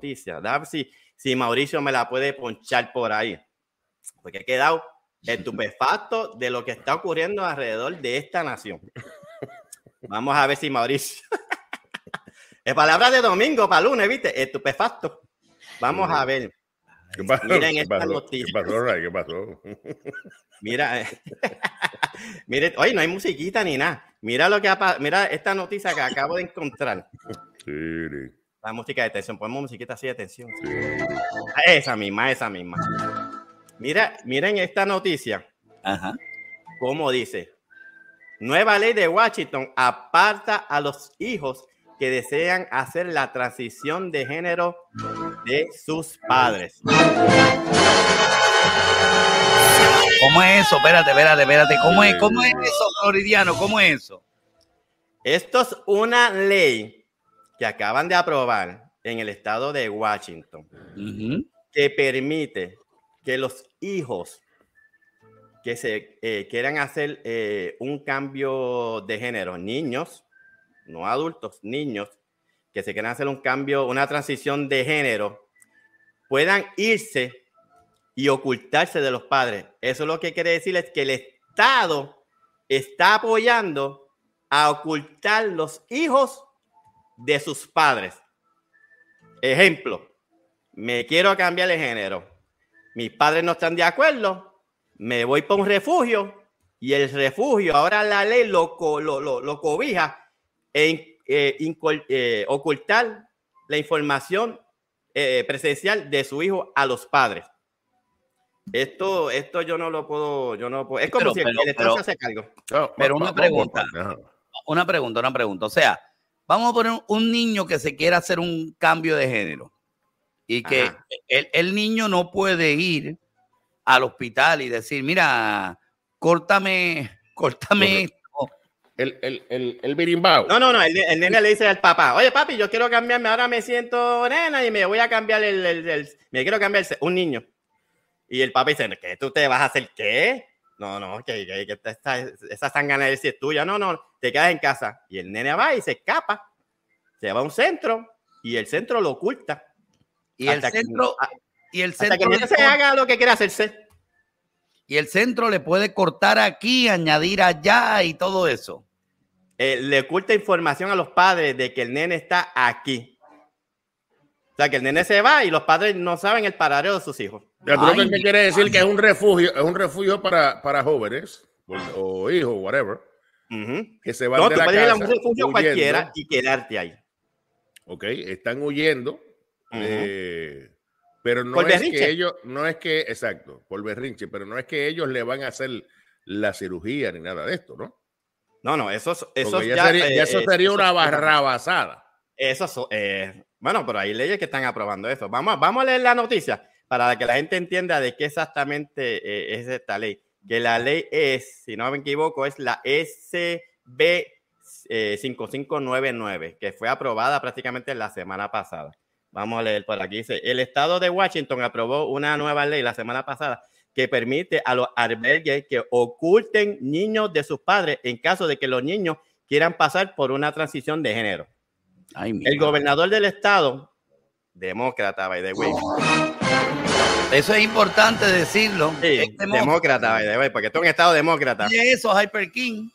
noticia. si, si Mauricio me la puede ponchar por ahí. Porque he quedado estupefacto de lo que está ocurriendo alrededor de esta nación. Vamos a ver si Mauricio. es palabra de domingo para lunes, ¿viste? Estupefacto. Vamos a ver. Miren ¿Qué pasó? Mira, eh, mire, oye, no hay musiquita ni nada. Mira lo que ha, mira esta noticia que acabo de encontrar. La música de tensión, ponemos musiquita así de tensión. Ah, esa misma, esa misma. Mira, miren esta noticia. Ajá. ¿Cómo dice? Nueva ley de Washington aparta a los hijos que desean hacer la transición de género de sus padres. ¿Cómo es eso? Espérate, espérate, espérate. ¿Cómo es, cómo es eso, Floridiano? ¿Cómo es eso? Esto es una ley que acaban de aprobar en el estado de Washington, que permite que los hijos que se eh, quieran hacer eh, un cambio de género, niños, no adultos, niños, que se quieran hacer un cambio, una transición de género, puedan irse y ocultarse de los padres. Eso lo que quiere decir es que el Estado está apoyando a ocultar los hijos de sus padres. Ejemplo, me quiero cambiar de género. Mis padres no están de acuerdo. Me voy para un refugio y el refugio, ahora la ley lo, lo, lo, cobija en eh, eh, ocultar la información eh, presencial de su hijo a los padres. Esto, esto yo no lo puedo, yo no puedo. Es como si el Estado se hace cargo. pero una pregunta, una pregunta, una pregunta. O sea, Vamos a poner un niño que se quiera hacer un cambio de género y que el, niño no puede ir al hospital y decir, mira, córtame, córtame El, el, el, el birimbao. No, no, no, el, el, nene le dice al papá, oye papi, yo quiero cambiarme, ahora me siento nena y me voy a cambiar el, me quiero cambiar un niño. Y el papá dice, ¿qué? ¿Tú te vas a hacer qué? no, no, que, esa sangana de si es tuya, no, no, te quedas en casa. Y el nene va y se escapa, se va a un centro y el centro lo oculta. Y el centro, ah, y el centro que el se haga lo que quiera hacerse. Y el centro le puede cortar aquí, añadir allá y todo eso. Eh, le oculta información a los padres de que el nene está aquí. O sea, que el nene se va y los padres no saben el paradero de sus hijos. Ya, quiere decir que es un refugio, es un refugio para, jóvenes o, hijos, whatever, que se van no, de la casa. un refugio y quedarte ahí. Ok, están huyendo, eh, pero no es que ellos, no es que, exacto, por berrinche, pero no es que ellos le van a hacer la cirugía ni nada de esto, ¿no? No, no, eso, ya, sería, eso eh, sería una barrabasada. Eso, eh, bueno, pero hay leyes que están aprobando eso. Vamos, vamos a leer la noticia para que la gente entienda de qué exactamente eh, es esta ley. Que la ley es, si no me equivoco, es la SB 5599, eh, que fue aprobada prácticamente la semana pasada. Vamos a leer por aquí. Dice, el estado de Washington aprobó una nueva ley la semana pasada que permite a los albergues que oculten niños de sus padres en caso de que los niños quieran pasar por una transición de género. el gobernador del estado, demócrata, by the way, oh. Eso es importante decirlo. demócrata, porque esto es un estado demócrata. Y eso, Hyper King.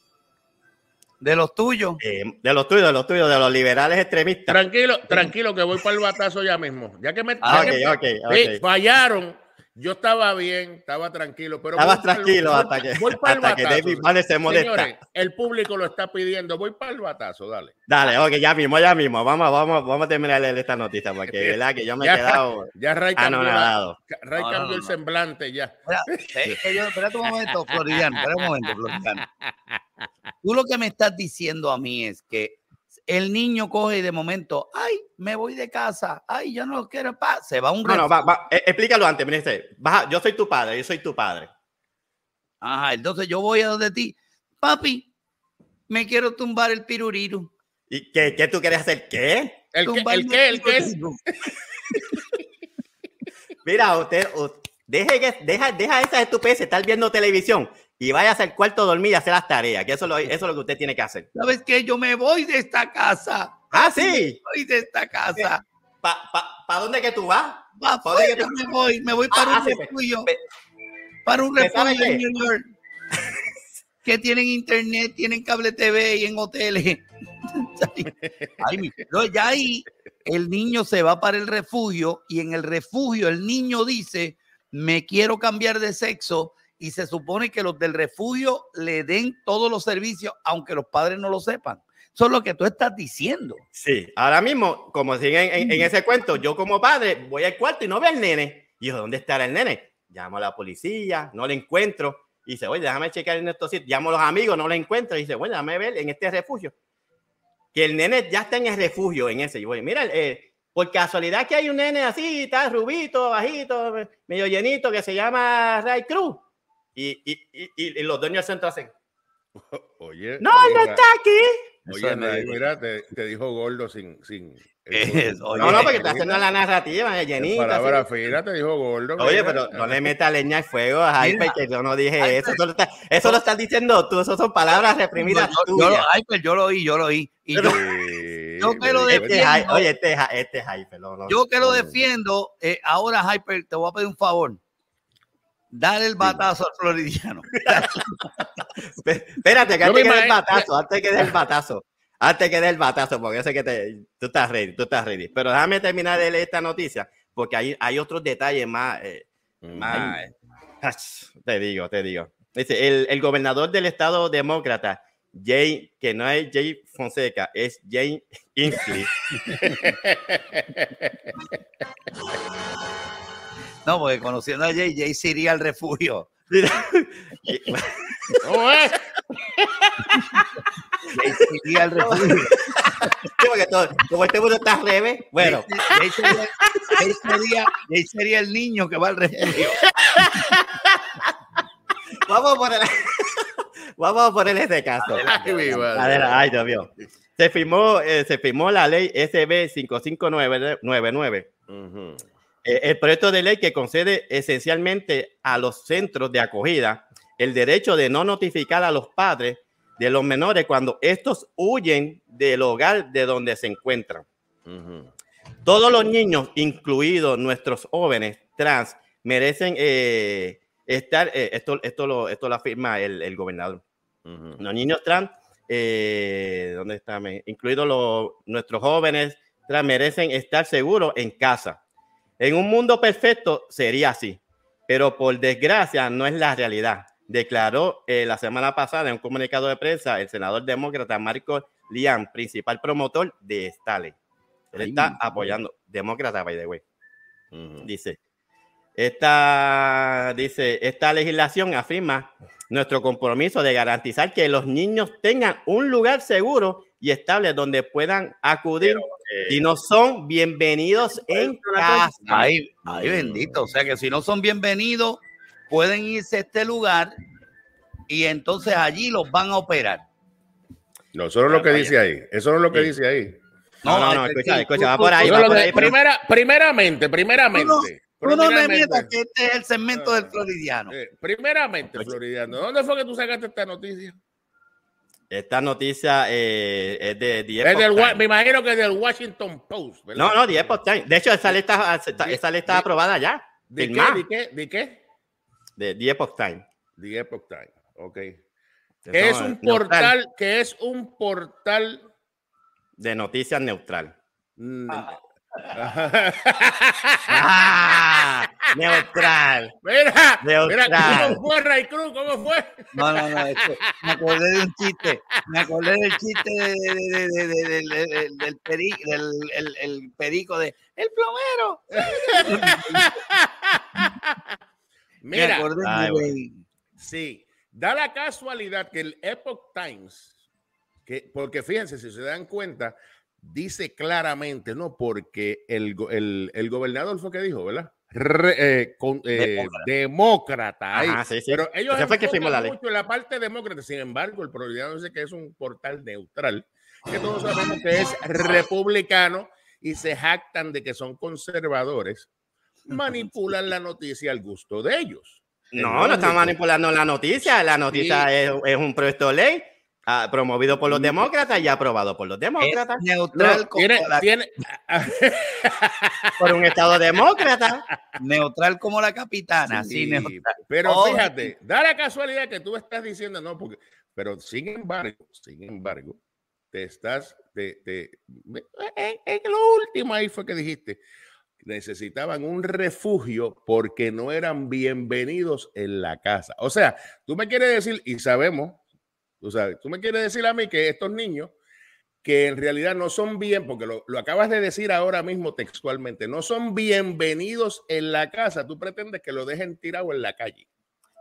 De los tuyos. de los tuyos, de los tuyos, de los liberales extremistas. Tranquilo, tranquilo, que voy para el batazo ya mismo. Ya que me. Ah, fallaron yo estaba bien, estaba tranquilo, pero. Estabas tranquilo hasta, que, voy hasta David Mane se molesta. Señores, el público lo está pidiendo. Voy para el batazo, dale. Dale, ok, ya mismo, ya mismo. Vamos, vamos, vamos a terminar de leer esta noticia porque es que yo me he quedado. Ya Ray anonadado. cambió, Ray cambió el semblante ya. Eh, eh, espera un momento, Floridiano, espera un momento, Floridiano. Tú lo que me estás diciendo a mí es que el niño coge de momento, ay, me voy de casa, ay, yo no quiero, pa, se va un No, no, e, explícalo antes, yo soy tu padre, yo soy tu padre. Ajá, entonces yo voy a donde ti, papi, me quiero tumbar el piruriru. ¿Y qué, qué tú quieres hacer? ¿Qué? ¿El, que, el qué? Mira, usted, deja, deja esas estupideces, estar viendo televisión y a al cuarto a dormir y hacer las tareas, que eso, eso es lo que usted tiene que hacer. ¿Sabes qué? Yo me voy de esta casa. Ah, sí. voy de esta casa. ¿Para pa, dónde que tú vas? ¿Para que me voy? Me voy ah, para un ah, pues, refugio. Pues, para un refugio en New York. que tienen internet, tienen cable TV y en hoteles. ya ahí el niño se va para el refugio y en el refugio el niño dice, me quiero cambiar de sexo y se supone que los del refugio le den todos los servicios, aunque los padres no lo sepan. Eso es lo que tú estás diciendo. Sí, ahora mismo, como siguen en, mm. ese cuento, yo como padre voy al cuarto y no veo al nene. Y yo, ¿dónde estará el nene? Llamo a la policía, no le encuentro. Y dice, oye, déjame checar en estos sitios. Llamo a los amigos, no le encuentro. Y dice, bueno, déjame ver en este refugio. Que el nene ya está en el refugio, en ese. Y voy, mira, eh, por casualidad que hay un nene así, está rubito, bajito, medio llenito, que se llama Ray Cruz y, y, y, los dueños del centro hacen. Oye. No, él no está aquí. Oye, mira, te, dijo gordo sin. sin no, no, porque está haciendo la narrativa, llenita. Palabra fila te dijo gordo. Oye, pero no le meta leña al fuego a Hyper, que yo no dije eso. Eso lo, estás diciendo tú, eso son palabras reprimidas. yo, Hyper, yo lo oí, yo lo oí. yo, que lo este defiendo. oye, este, este Hyper. yo que lo defiendo, eh, ahora Hyper, te voy a pedir un favor Dale el batazo al floridiano. Espérate, que antes que dé el batazo, antes que dé el batazo, antes que el batazo, porque yo sé que te, tú estás ready, tú estás ready. Pero déjame terminar de leer esta noticia, porque hay, hay otros detalles más. Eh, mm, eh, te digo, te digo. Dice, el, el, gobernador del estado demócrata, Jay, que no es Jay Fonseca, es Jay Inslee. No, porque conociendo a Jay, Jay se iría al refugio. ¿Cómo es? Eh. Jay se iría al refugio. como este mundo está rebe, bueno, Jay sería, el niño que va al refugio. Vamos a poner, vamos a poner este caso. ay, Dios mío. Se firmó, eh, se firmó la ley SB 55999. Uh eh, el proyecto de ley que concede esencialmente a los centros de acogida el derecho de no notificar a los padres de los menores cuando estos huyen del hogar de donde se encuentran. Todos los niños, incluidos nuestros jóvenes trans, merecen eh, estar, eh, esto, esto, lo, esto afirma el, gobernador. Los niños trans, eh, ¿dónde están? Incluidos nuestros jóvenes trans, merecen estar seguros en casa. En un mundo perfecto sería así, pero por desgracia no es la realidad, declaró eh, la semana pasada en un comunicado de prensa el senador demócrata Marco Liam, principal promotor de esta ley. Él está apoyando, demócrata, by the way. Dice, esta, dice, esta legislación afirma nuestro compromiso de garantizar que los niños tengan un lugar seguro y estable donde puedan acudir eh, si no son bienvenidos en casa. Ay, bendito. O sea que si no son bienvenidos, pueden irse a este lugar y entonces allí los van a operar. No, eso no es lo que dice ahí. Eso es lo que dice ahí. No, no, no, escucha, escucha, va por ahí. primera, primeramente, primeramente. tú no me que este es el segmento del eh, floridiano. Eh, primeramente, floridiano, ¿dónde fue que tú sacaste esta noticia? Esta noticia eh, es de The Me imagino que es del Washington Post. ¿verdad? No, no, The Epoch Time. De hecho, esa lista, ah, esa lista está aprobada ya. ¿De qué, ¿De qué? ¿De qué? The Epoch Time. The Epoch Time, ok. Que es un portal, que es un portal de noticias neutral. Mm, ah. Ah. Neutral. Mira, mira, ¿cómo fue Ray Cruz? ¿Cómo fue? No, no, no, me acordé de un chiste, me acordé del chiste de, del, perico, el, de El plomero. mira, me acordé sí, da la casualidad que el Epoch Times, que, porque fíjense, si se dan cuenta, dice claramente, no, porque el, el, el gobernador fue que dijo, ¿verdad? Eh, eh, demócrata. Pero ellos mucho la parte demócrata. Sin embargo, el Providencia dice que es un portal neutral, que todos sabemos que es republicano y se jactan de que son conservadores, manipulan la noticia al gusto de ellos. No, no están manipulando la noticia. La noticia es, es un proyecto de ley Ah, promovido por los demócratas y aprobado por los demócratas. neutral por un estado demócrata. Neutral como la capitana. Sí, Pero oh. fíjate, da la casualidad que tú estás diciendo, no, porque, pero sin embargo, sin embargo, te estás, te, en lo último ahí fue que dijiste, necesitaban un refugio porque no eran bienvenidos en la casa. O sea, tú me quieres decir, y sabemos o sea, tú me quieres decir a mí que estos niños que en realidad no son bien, porque lo, lo, acabas de decir ahora mismo textualmente, no son bienvenidos en la casa, tú pretendes que lo dejen tirado en la calle.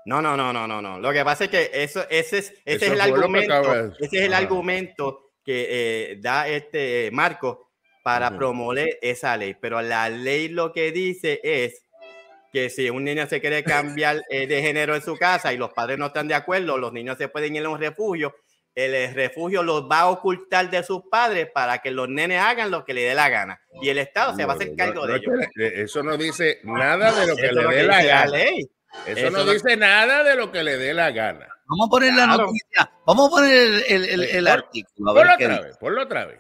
No, no, no, no, no, no. Lo que pasa es que eso, ese es, ese es el argumento, ese es el argumento que eh, da este eh, Marco para promover esa ley. Pero la ley lo que dice es que si un niño se quiere cambiar eh, de género en su casa y los padres no están de acuerdo, los niños se pueden ir a un refugio. El eh, refugio los va a ocultar de sus padres para que los nenes hagan lo que le dé la gana. Y el Estado se va a hacer cargo de ellos. Eh, eso no dice nada de lo que le dé la gana. Eso, no dice nada de lo que le dé la gana. Vamos a poner la noticia. Vamos a poner el, artículo por, artículo. otra vez, por otra vez.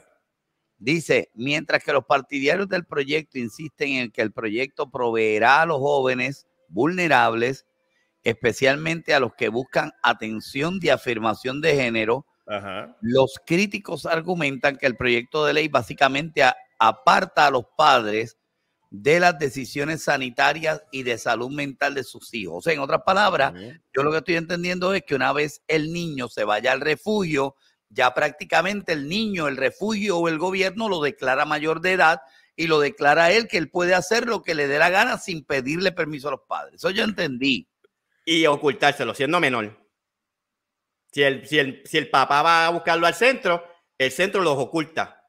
Dice, mientras que los partidarios del proyecto insisten en que el proyecto proveerá a los jóvenes vulnerables, especialmente a los que buscan atención de afirmación de género, los críticos argumentan que el proyecto de ley básicamente aparta a los padres de las decisiones sanitarias y de salud mental de sus hijos. O sea, en otras palabras, yo lo que estoy entendiendo es que una vez el niño se vaya al refugio, ya prácticamente el niño, el refugio o el gobierno lo declara mayor de edad y lo declara él que él puede hacer lo que le dé la gana sin pedirle permiso a los padres. Eso yo entendí. Y ocultárselo, siendo menor. Si el, si el, papá va a buscarlo al centro, el centro los oculta.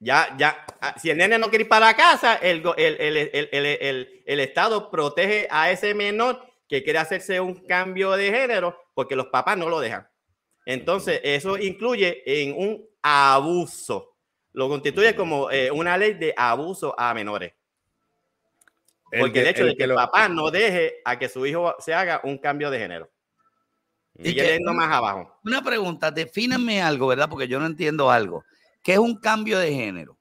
Ya, ya, ah, si el nene no quiere ir para casa, el Estado protege a ese menor que quiere hacerse un cambio de género porque los papás no lo dejan. Entonces, eso incluye en un abuso. Lo constituye como eh, una ley de abuso a menores. Porque el, hecho de que, el papá no deje a que su hijo se haga un cambio de género. Y, leyendo más abajo. Una pregunta, defíname algo, ¿verdad? Porque yo no entiendo algo. ¿Qué es un cambio de género?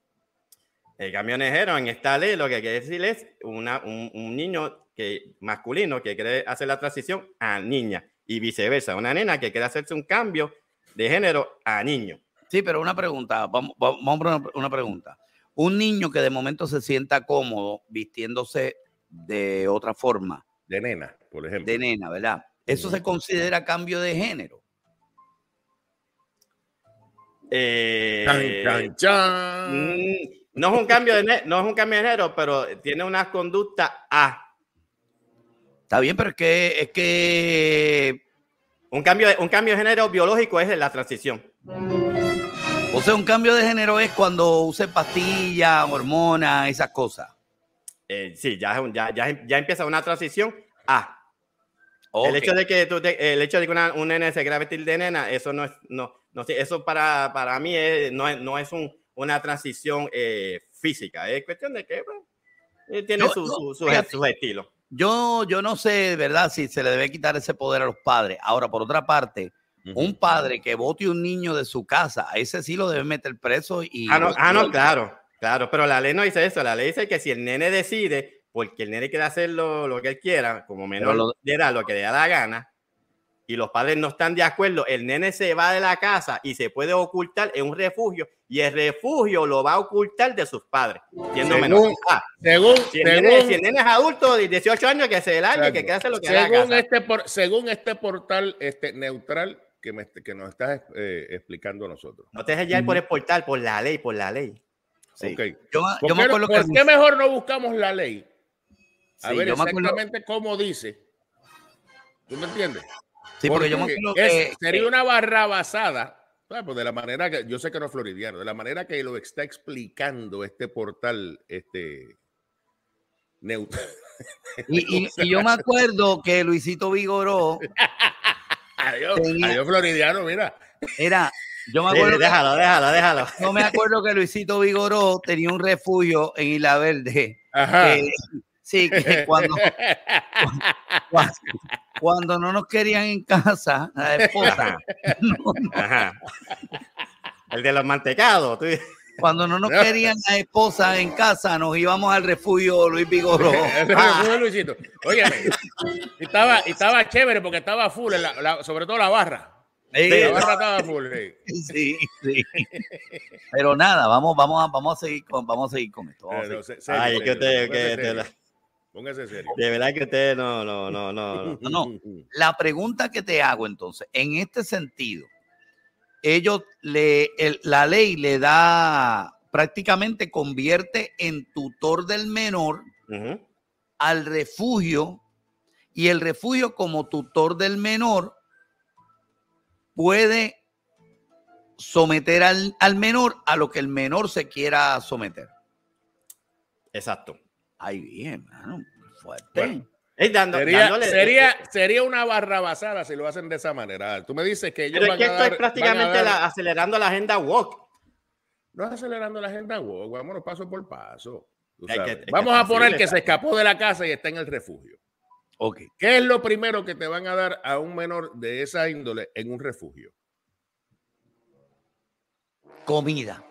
El cambio de género en esta ley lo que quiere decir es un, niño que, masculino que quiere hacer la transición a niña y viceversa. Una nena que quiere hacerse un cambio de género a niño. Sí, pero una pregunta, vamos, vamos a una pregunta. Un niño que de momento se sienta cómodo vistiéndose de otra forma. De nena, por ejemplo. De nena, ¿verdad? ¿Eso se considera cambio de género? Eh, mm, No es un cambio de no es un cambio de género, pero tiene una conducta a Está bien, pero es que, es que... Un, cambio, un cambio de género biológico es la transición. O sea, un cambio de género es cuando usen pastillas, hormonas, esas cosas. Eh, sí, ya, ya, ya, ya, empieza una transición a... El hecho de que tú el hecho de que una, un nene se grabe de nena, eso no es, no, no sé, eso para, para mí no, es, una transición eh, física, es cuestión de que eh, tiene su, estilo. Yo, yo no sé, ¿verdad?, si se le debe quitar ese poder a los padres. Ahora, por otra parte, un padre que vote un niño de su casa, a ese sí lo debe meter preso y... Ah, no, ah, no claro, claro, pero la ley no dice eso. La ley dice que si el nene decide, porque el nene quiere hacer lo, que él quiera, como menos lo, lo que le da la gana, y los padres no están de acuerdo, el nene se va de la casa y se puede ocultar en un refugio y el refugio lo va a ocultar de sus padres, siendo según, ah, según, si, el según, si es adulto de 18 años, que se el claro, que, hace lo que según Este según este portal este, neutral que, me, que nos estás eh, explicando nosotros. No te dejes ya por el portal, por la ley, por la ley. Sí. qué, mejor no buscamos la ley? A ver exactamente cómo dice. ¿Tú me entiendes? Sí, porque, yo me acuerdo que... sería una barra basada Ah, pues de la manera que, yo sé que no es floridiano, de la manera que lo está explicando este portal, este neutro Y, yo me acuerdo que Luisito Vigoró. adiós, floridiano, mira. Era, yo me acuerdo. déjalo, No me acuerdo que Luisito Vigoró tenía un refugio en Isla Verde. sí, que cuando, cuando no nos querían en casa, la esposa. Ajá. El de los mantecados. Cuando no nos querían la esposa en casa, nos íbamos al refugio Luis Vigoró. refugio ah. Luisito. Óyeme, estaba, estaba chévere porque estaba full, sobre todo la barra. la barra estaba full. Sí, sí. Pero nada, vamos, vamos, a, vamos a seguir con, vamos a seguir con esto. Ay, que te, te Póngase serio. De verdad que usted no, no, no, no, no. No, la pregunta que te hago entonces, en este sentido, ellos le, la ley le da prácticamente convierte en tutor del menor al refugio y el refugio como tutor del menor puede someter al menor a lo que el menor se quiera someter. Exacto. Ay, bien, Fuerte. sería, eh, eh, sería, una barrabasada si lo hacen de esa manera. Tú me dices que ellos es que prácticamente acelerando la agenda walk. No es acelerando la agenda walk, vámonos paso por paso. Vamos a poner que se escapó de la casa y está en el refugio. ¿Qué es lo primero que te van a dar a un menor de esa índole en un refugio? Comida.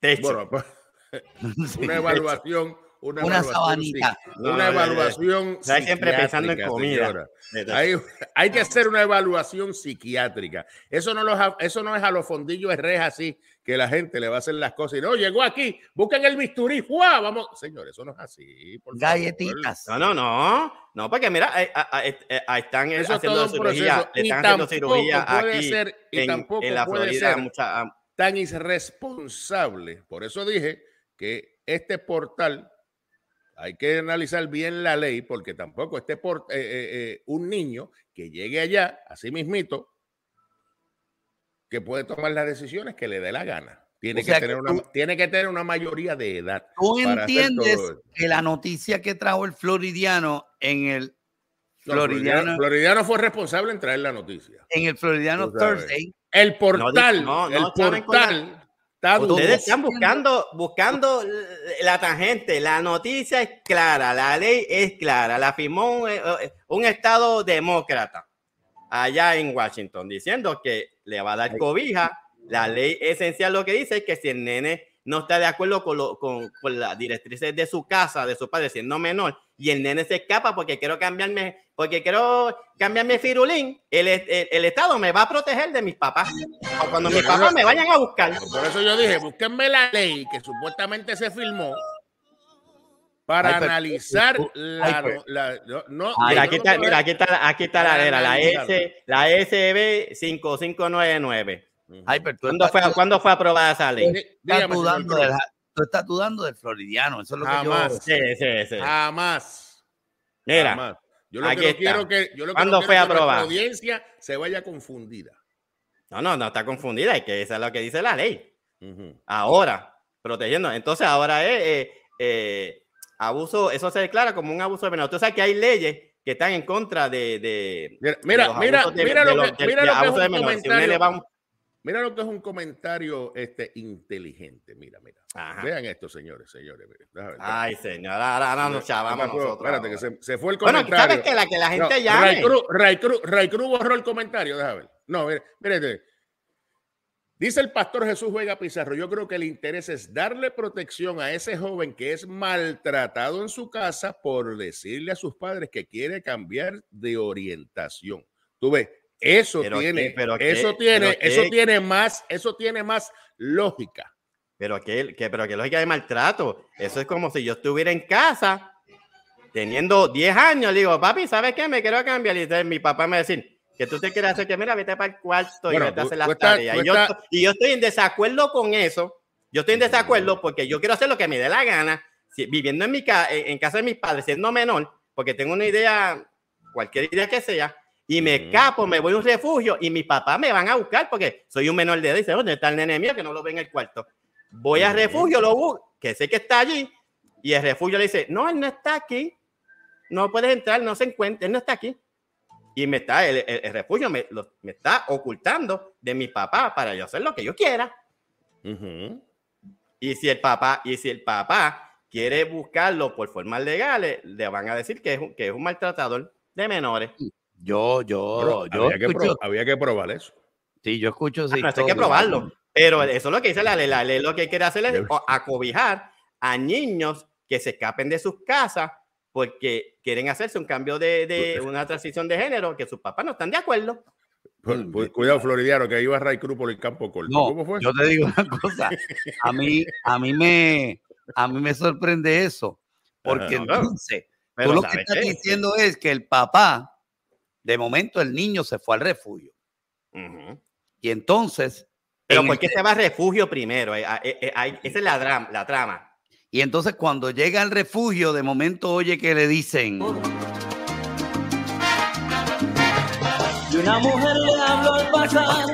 Techo. Pues, una evaluación una, sabanita. una evaluación psiquiátrica, siempre pensando en comida. Hay, hay, que hacer una evaluación psiquiátrica. Eso no, los, eso no es a los fondillos rejas así, que la gente le va a hacer las cosas y no, llegó aquí, busquen el bisturí, ¡guau! Vamos, señores, eso no es así. Galletitas. No, no, no. No, porque mira, están haciendo cirugía, le están haciendo cirugía aquí y tampoco puede Ser ah, tan irresponsable. Por eso dije que este portal hay que analizar bien la ley porque tampoco esté por eh, eh, eh, un niño que llegue allá, a así mismito, que puede tomar las decisiones que le dé la gana. Tiene, que, tener una, tiene que tener una mayoría de edad. Tú entiendes que la noticia que trajo el floridiano en el floridiano, floridiano, fue responsable en traer la noticia. En el Floridiano Thursday. El portal, el portal ustedes están buscando, buscando la tangente. La noticia es clara, la ley es clara. La firmó un, eh, eh, un Estado demócrata allá en Washington diciendo que le va a dar cobija. La ley esencial lo que dice es que si el nene no está de acuerdo con, lo, con, las directrices de su casa, de su padre, siendo menor, y el nene se escapa porque quiero cambiarme, porque quiero cambiarme firulín, el, Estado me va a proteger de mis papás. O cuando mis papás me vayan a buscar. Por eso yo dije, búsquenme la ley que supuestamente se firmó para analizar eh, eh, la, mira, pues, aquí está, mira, aquí está, la, la, la S, la SB 5599. ¿Cuándo, fue, ¿Cuándo, fue, aprobada esa ley? Tú estás, dudando del, del floridiano. Eso es lo que yo... Sí, sí, Jamás. Mira. Yo lo que quiero que, que, fue la audiencia se vaya confundida. No, no, no está confundida. Es que eso es lo que dice la ley. Ahora, protegiendo. Entonces, ahora es eh, eh, abuso. Eso se declara como un abuso de menor. Tú sabes que hay leyes que están en contra de. de mira, mira, mira, mira lo que. Mira lo que es un comentario. Mira lo que es un comentario este, inteligente. Mira, mira. Vean esto, señores, señores. Ay, señor. Ahora, no, nos nosotros. Espérate, que se, se, fue el comentario. Bueno, ¿sabes que la, que la gente ya... Ray Cruz, Ray, Cruz, borró el comentario, déjame ver. No, mire, mire. Dice el pastor Jesús Juega Pizarro, yo creo que el interés es darle protección a ese joven que es maltratado en su casa por decirle a sus padres que quiere cambiar de orientación. Tú ves, eso tiene, eso tiene, eso tiene más, eso tiene más lógica. Pero que, que, pero que lógica de maltrato. Eso es como si yo estuviera en casa teniendo 10 años. digo, papi, ¿sabes qué? Me quiero cambiar. Y mi papá me decir que tú te quieres hacer que, mira, vete para el cuarto y vete a hacer las Y, yo, estoy en desacuerdo con eso. Yo estoy en desacuerdo porque yo quiero hacer lo que me dé la gana, viviendo en, mi en casa de mis padres, siendo menor, porque tengo una idea, cualquier idea que sea, y me escapo, me voy a un refugio y mi papá me van a buscar porque soy un menor de edad y dice, ¿dónde está el nene mío que no lo ve en el cuarto? Voy al refugio, lo busco, que sé que está allí, y el refugio le dice, no, él no está aquí, no puedes entrar, no se encuentra, él no está aquí. Y me está, el, refugio me, me, está ocultando de mi papá para yo hacer lo que yo quiera. Y si el papá, y si el papá quiere buscarlo por formas legales, le van a decir que es, que es un maltratador de menores. Yo, yo, yo. Había, que probar, eso. Sí, yo escucho. Ah, sí, que probarlo. Pero eso es lo que dice la ley. La ley lo que quiere hacer es acobijar a niños que se escapen de sus casas porque quieren hacerse un cambio de, pues, una transición de género que sus papás no están de acuerdo. Pues, mm, pues cuidado, Floridiano, que iba Ray Cruz por el campo corto. No, Yo te digo una cosa. A mí, a mí, me, a mí me sorprende eso. Porque ah, entonces, tú lo que estás diciendo es que el papá de momento el niño se fue al refugio. Y entonces... Pero ¿por qué se va al refugio primero? Eh, ah, eh, eh, esa es la, la trama. Y entonces cuando llega al refugio, de momento oye que le dicen... Y una mujer le habló al pasar,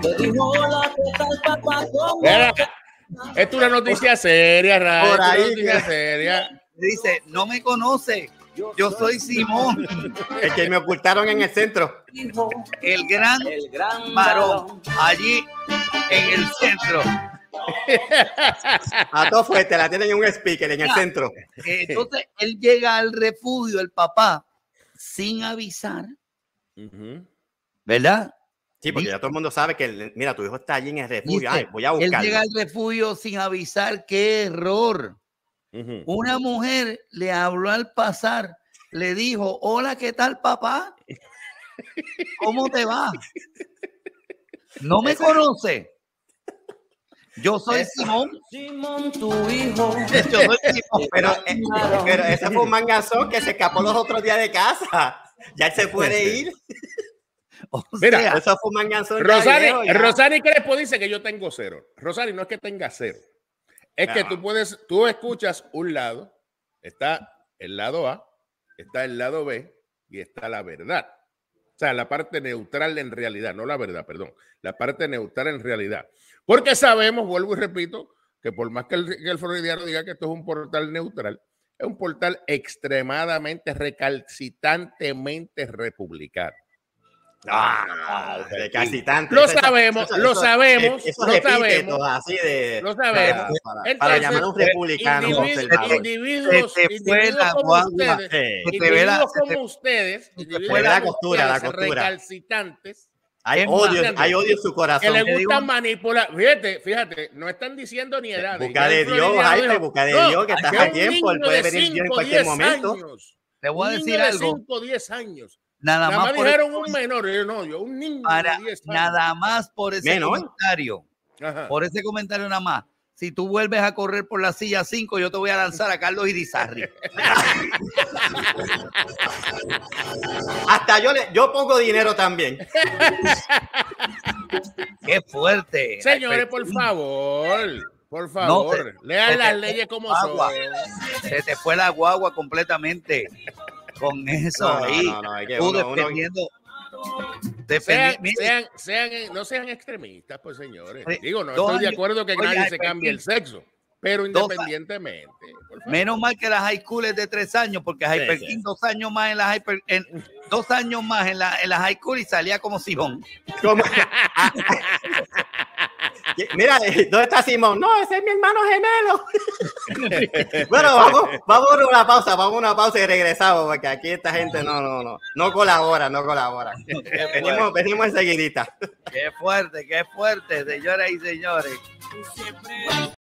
le dijo hola, ¿qué tal papá? es una noticia seria, Ray. una noticia seria. Dice, no me conoce. Yo soy Simón. El que me ocultaron en el centro. El gran, el gran varón. Allí en el centro. A todo fuertes, la tienen en un speaker en el centro. Eh, entonces él llega al refugio, el papá, sin avisar. ¿Verdad? Sí, porque ya todo el mundo sabe que, mira, tu hijo está allí en el refugio. voy a buscarlo. Él llega al refugio sin avisar. ¡Qué error! Una mujer le habló al pasar, le dijo, hola, ¿qué tal papá? ¿Cómo te va? ¿No me conoce? Yo soy Simón. Simón, tu hijo. Yo soy Simón. Pero, eh, pero fue un mangazón que se escapó los otros días de casa. Ya se pues, puede eh, ir. O Mira, sea, fue un mangazón. Crespo dice que yo tengo cero. Rosario, no es que tenga cero. Es que tú puedes, tú escuchas un lado, está el lado A, está el lado B y está la verdad. O sea, la parte neutral en realidad, no la verdad, perdón, la parte neutral en realidad. Porque sabemos, vuelvo y repito, que por más que el, que diga que esto es un portal neutral, es un portal extremadamente recalcitantemente republicano. Ah, Lo sabemos, lo sabemos, lo sabemos. Para, llamar a un republicano. Individuos, individuos, como ustedes, como ustedes, la la costura. Recalcitantes. Hay odio, hay odio en su corazón. Que le gusta manipular. Fíjate, fíjate, no están diciendo ni edad. Busca de Dios, busca de Dios, que estás a tiempo. Él puede venir en cualquier momento. Te voy a decir algo. 10 años Nada, más, por... menor, Nada más por ese comentario. Por ese comentario nada más. Si tú vuelves a correr por la silla 5, yo te voy a lanzar a Carlos Irizarri. Hasta yo, le, yo pongo dinero también. Qué fuerte. Señores, por favor. Por favor, lean las leyes como son. Se te fue la guagua completamente con eso ahí. No, Sean, sean, no sean extremistas, pues señores. Digo, no estoy de acuerdo que nadie se cambie el sexo, pero independientemente. Menos mal que las high school es de tres años, porque Hyperkin dos años más en la hyper, dos años más en la, en la high school y salía como Sijón. Mira, eh, ¿dónde está Simón? No, ese es mi hermano gemelo. bueno, vamos, a una pausa, vamos a una pausa y regresamos, porque aquí esta gente no, no, no, no colabora, no colabora. venimos, venimos enseguidita. Qué fuerte, qué fuerte, señoras y señores.